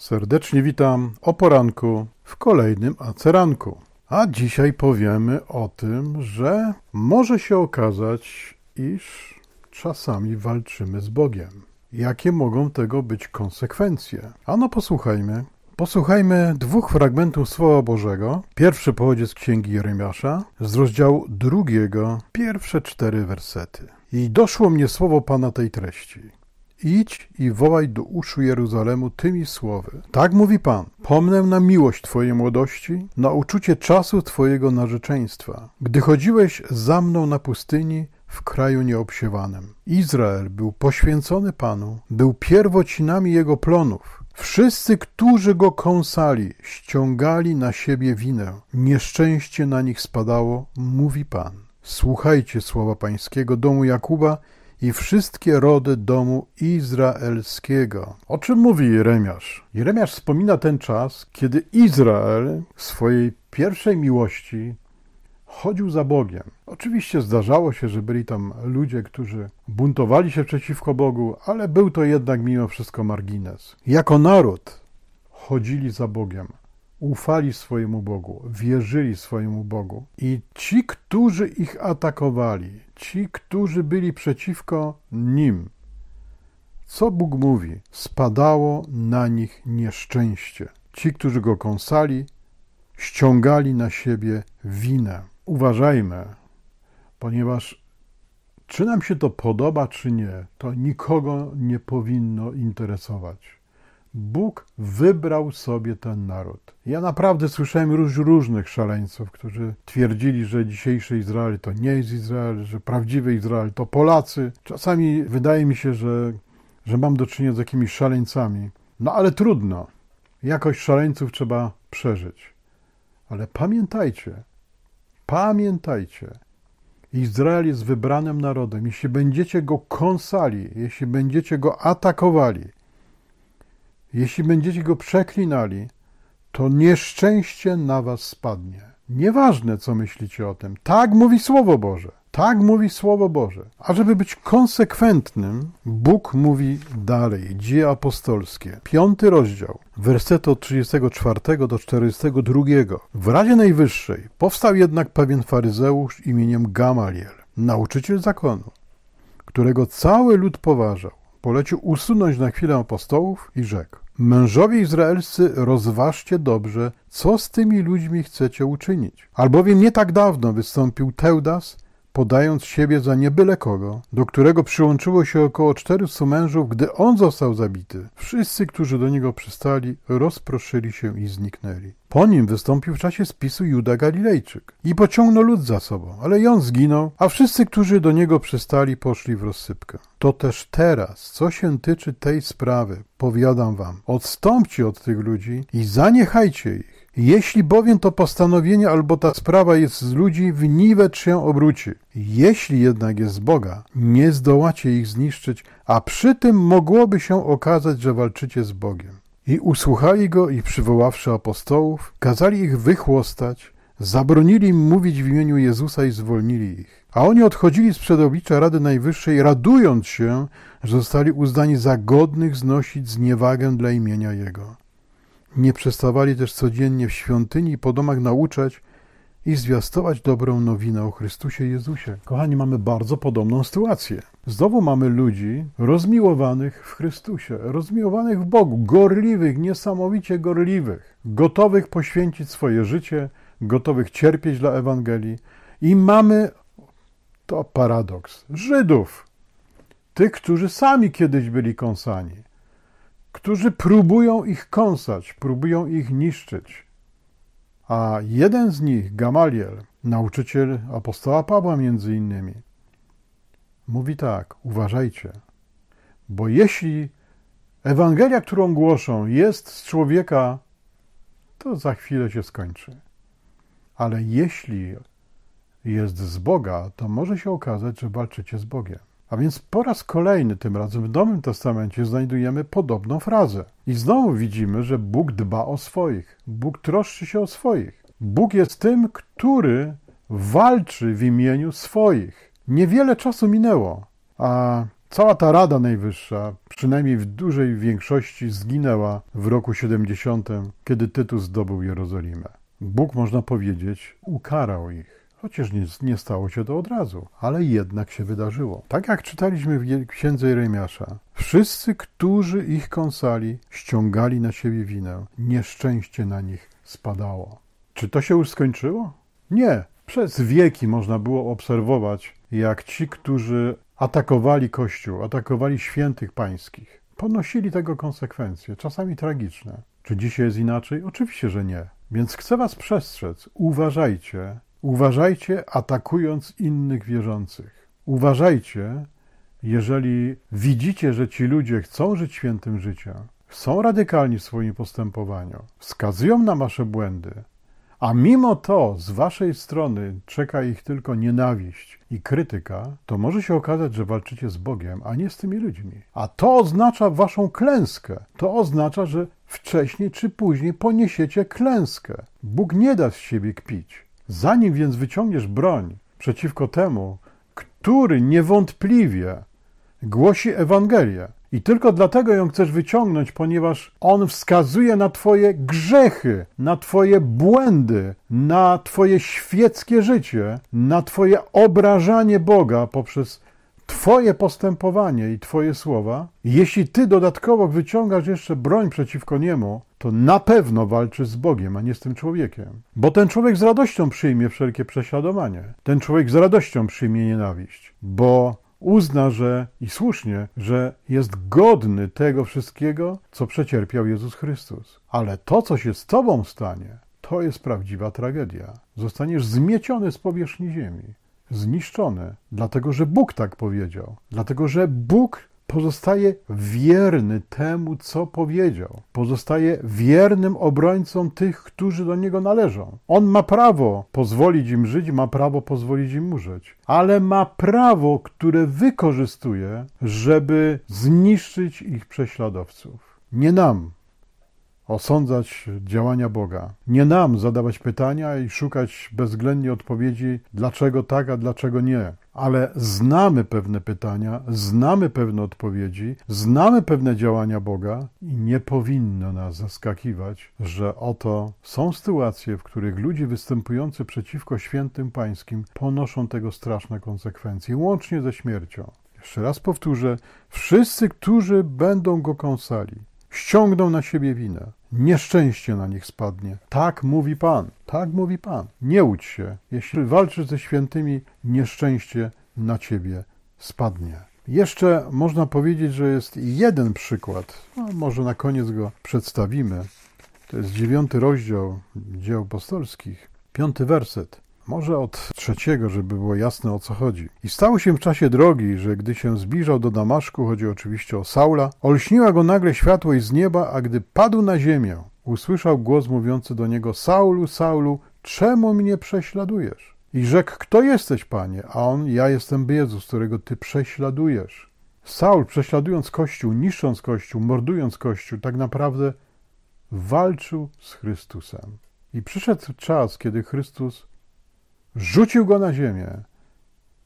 Serdecznie witam o poranku w kolejnym aceranku. A dzisiaj powiemy o tym, że może się okazać, iż czasami walczymy z Bogiem. Jakie mogą tego być konsekwencje? Ano posłuchajmy. Posłuchajmy dwóch fragmentów Słowa Bożego. Pierwszy pochodzi z księgi Jeremiasza, z rozdziału drugiego, pierwsze cztery wersety. I doszło mnie słowo Pana tej treści. Idź i wołaj do uszu Jeruzalemu tymi słowy. Tak mówi Pan, pomnę na miłość Twojej młodości, na uczucie czasu Twojego narzeczeństwa, gdy chodziłeś za mną na pustyni, w kraju nieobsiewanym. Izrael był poświęcony Panu, był pierwocinami jego plonów. Wszyscy, którzy go kąsali, ściągali na siebie winę. Nieszczęście na nich spadało, mówi Pan. Słuchajcie słowa Pańskiego domu Jakuba i wszystkie rody domu izraelskiego. O czym mówi Jeremiasz? Jeremiasz wspomina ten czas, kiedy Izrael w swojej pierwszej miłości chodził za Bogiem. Oczywiście zdarzało się, że byli tam ludzie, którzy buntowali się przeciwko Bogu, ale był to jednak mimo wszystko margines. Jako naród chodzili za Bogiem ufali swojemu Bogu, wierzyli swojemu Bogu. I ci, którzy ich atakowali, ci, którzy byli przeciwko nim, co Bóg mówi, spadało na nich nieszczęście. Ci, którzy go kąsali, ściągali na siebie winę. Uważajmy, ponieważ czy nam się to podoba, czy nie, to nikogo nie powinno interesować. Bóg wybrał sobie ten naród. Ja naprawdę słyszałem róż, różnych szaleńców, którzy twierdzili, że dzisiejszy Izrael to nie jest Izrael, że prawdziwy Izrael to Polacy. Czasami wydaje mi się, że, że mam do czynienia z jakimiś szaleńcami. No ale trudno. Jakoś szaleńców trzeba przeżyć. Ale pamiętajcie, pamiętajcie, Izrael jest wybranym narodem. Jeśli będziecie go kąsali, jeśli będziecie go atakowali, jeśli będziecie go przeklinali, to nieszczęście na was spadnie. Nieważne, co myślicie o tym. Tak mówi Słowo Boże. Tak mówi Słowo Boże. A żeby być konsekwentnym, Bóg mówi dalej. Dzieje apostolskie, piąty rozdział, wersety od 34 do 42. W Radzie Najwyższej powstał jednak pewien faryzeusz imieniem Gamaliel, nauczyciel zakonu, którego cały lud poważał polecił usunąć na chwilę apostołów i rzekł: Mężowie izraelscy, rozważcie dobrze, co z tymi ludźmi chcecie uczynić. Albowiem nie tak dawno wystąpił Teudas podając siebie za nie byle kogo, do którego przyłączyło się około 400 mężów, gdy on został zabity. Wszyscy, którzy do niego przystali, rozproszyli się i zniknęli. Po nim wystąpił w czasie spisu Juda Galilejczyk i pociągnął lud za sobą, ale i on zginął, a wszyscy, którzy do niego przystali, poszli w rozsypkę. To też teraz, co się tyczy tej sprawy, powiadam wam, odstąpcie od tych ludzi i zaniechajcie ich. Jeśli bowiem to postanowienie albo ta sprawa jest z ludzi, w niwecz się obróci. Jeśli jednak jest z Boga, nie zdołacie ich zniszczyć, a przy tym mogłoby się okazać, że walczycie z Bogiem. I usłuchali go i przywoławszy apostołów, kazali ich wychłostać, zabronili im mówić w imieniu Jezusa i zwolnili ich. A oni odchodzili z przedoblicza Rady Najwyższej, radując się, że zostali uznani za godnych znosić zniewagę dla imienia Jego. Nie przestawali też codziennie w świątyni i po domach nauczać i zwiastować dobrą nowinę o Chrystusie Jezusie. Kochani, mamy bardzo podobną sytuację. Znowu mamy ludzi rozmiłowanych w Chrystusie, rozmiłowanych w Bogu, gorliwych, niesamowicie gorliwych, gotowych poświęcić swoje życie, gotowych cierpieć dla Ewangelii. I mamy, to paradoks, Żydów, tych, którzy sami kiedyś byli kąsani którzy próbują ich kąsać, próbują ich niszczyć. A jeden z nich, Gamaliel, nauczyciel apostoła Pawła między innymi, mówi tak, uważajcie, bo jeśli Ewangelia, którą głoszą, jest z człowieka, to za chwilę się skończy. Ale jeśli jest z Boga, to może się okazać, że walczycie z Bogiem. A więc po raz kolejny, tym razem w Nowym Testamencie, znajdujemy podobną frazę. I znowu widzimy, że Bóg dba o swoich, Bóg troszczy się o swoich. Bóg jest tym, który walczy w imieniu swoich. Niewiele czasu minęło, a cała ta Rada Najwyższa, przynajmniej w dużej większości, zginęła w roku 70, kiedy Tytus zdobył Jerozolimę. Bóg, można powiedzieć, ukarał ich. Chociaż nie, nie, stało się to od razu, ale jednak się wydarzyło. Tak jak czytaliśmy w księdze Jeremiasza, wszyscy, którzy ich kąsali, ściągali na siebie winę, nieszczęście na nich spadało. Czy to się już skończyło? Nie. Przez wieki można było obserwować, jak ci, którzy atakowali Kościół, atakowali świętych pańskich, ponosili tego konsekwencje, czasami tragiczne. Czy dzisiaj jest inaczej? Oczywiście, że nie. Więc chcę Was przestrzec. Uważajcie, Uważajcie, atakując innych wierzących. Uważajcie, jeżeli widzicie, że ci ludzie chcą żyć świętym życiem, są radykalni w swoim postępowaniu, wskazują na wasze błędy, a mimo to z waszej strony czeka ich tylko nienawiść i krytyka, to może się okazać, że walczycie z Bogiem, a nie z tymi ludźmi. A to oznacza waszą klęskę. To oznacza, że wcześniej czy później poniesiecie klęskę. Bóg nie da z siebie kpić. Zanim więc wyciągniesz broń przeciwko temu, który niewątpliwie głosi Ewangelię, i tylko dlatego ją chcesz wyciągnąć, ponieważ on wskazuje na Twoje grzechy, na Twoje błędy, na Twoje świeckie życie, na Twoje obrażanie Boga poprzez Twoje postępowanie i Twoje słowa. Jeśli Ty dodatkowo wyciągasz jeszcze broń przeciwko niemu, to na pewno walczy z Bogiem, a nie z tym człowiekiem. Bo ten człowiek z radością przyjmie wszelkie prześladowanie. Ten człowiek z radością przyjmie nienawiść, bo uzna, że i słusznie, że jest godny tego wszystkiego, co przecierpiał Jezus Chrystus. Ale to, co się z tobą stanie, to jest prawdziwa tragedia. Zostaniesz zmieciony z powierzchni ziemi, zniszczony, dlatego że Bóg tak powiedział, dlatego że Bóg pozostaje wierny temu, co powiedział. Pozostaje wiernym obrońcą tych, którzy do niego należą. On ma prawo pozwolić im żyć, ma prawo pozwolić im umrzeć, ale ma prawo, które wykorzystuje, żeby zniszczyć ich prześladowców. Nie nam, osądzać działania Boga. Nie nam zadawać pytania i szukać bezwzględnie odpowiedzi, dlaczego tak, a dlaczego nie. Ale znamy pewne pytania, znamy pewne odpowiedzi, znamy pewne działania Boga i nie powinno nas zaskakiwać, że oto są sytuacje, w których ludzie występujący przeciwko świętym pańskim ponoszą tego straszne konsekwencje, łącznie ze śmiercią. Jeszcze raz powtórzę: wszyscy, którzy będą go kąsali, ściągną na siebie winę. Nieszczęście na nich spadnie. Tak mówi Pan, tak mówi Pan. Nie łudź się. Jeśli walczysz ze świętymi, nieszczęście na ciebie spadnie. Jeszcze można powiedzieć, że jest jeden przykład, no, może na koniec go przedstawimy. To jest dziewiąty rozdział dzieł apostolskich, piąty werset. Może od trzeciego, żeby było jasne o co chodzi. I stało się w czasie drogi, że gdy się zbliżał do Damaszku, chodzi oczywiście o Saula, olśniła go nagle światło i z nieba, a gdy padł na ziemię, usłyszał głos mówiący do niego: Saulu, Saulu, czemu mnie prześladujesz? I rzekł: Kto jesteś, panie? A on: Ja jestem Jezus, którego ty prześladujesz. Saul, prześladując Kościół, niszcząc Kościół, mordując Kościół, tak naprawdę walczył z Chrystusem. I przyszedł czas, kiedy Chrystus Rzucił go na ziemię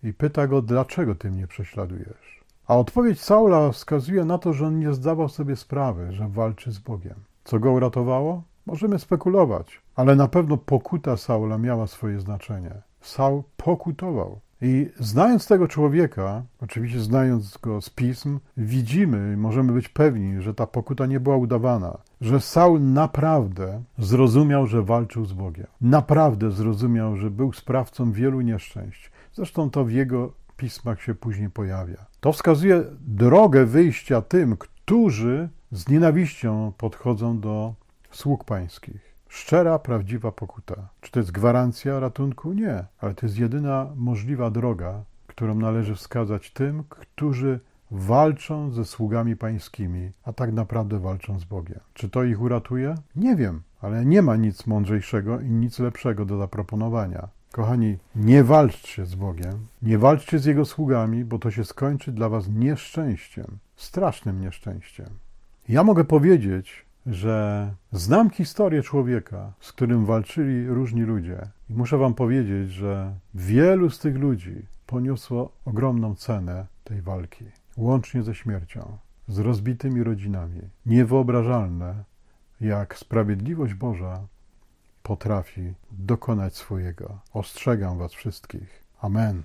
i pyta go, dlaczego ty mnie prześladujesz? A odpowiedź Saula wskazuje na to, że on nie zdawał sobie sprawy, że walczy z Bogiem. Co go uratowało? Możemy spekulować, ale na pewno pokuta Saula miała swoje znaczenie. Saul pokutował. I znając tego człowieka, oczywiście znając go z pism, widzimy, możemy być pewni, że ta pokuta nie była udawana, że Saul naprawdę zrozumiał, że walczył z Bogiem. Naprawdę zrozumiał, że był sprawcą wielu nieszczęść. Zresztą to w jego pismach się później pojawia. To wskazuje drogę wyjścia tym, którzy z nienawiścią podchodzą do sług pańskich. Szczera, prawdziwa pokuta. Czy to jest gwarancja ratunku? Nie, ale to jest jedyna możliwa droga, którą należy wskazać tym, którzy walczą ze sługami pańskimi, a tak naprawdę walczą z Bogiem. Czy to ich uratuje? Nie wiem, ale nie ma nic mądrzejszego i nic lepszego do zaproponowania. Kochani, nie walczcie z Bogiem, nie walczcie z Jego sługami, bo to się skończy dla Was nieszczęściem, strasznym nieszczęściem. Ja mogę powiedzieć, że znam historię człowieka, z którym walczyli różni ludzie. I muszę Wam powiedzieć, że wielu z tych ludzi poniosło ogromną cenę tej walki, łącznie ze śmiercią, z rozbitymi rodzinami. Niewyobrażalne, jak sprawiedliwość Boża potrafi dokonać swojego. Ostrzegam Was wszystkich. Amen.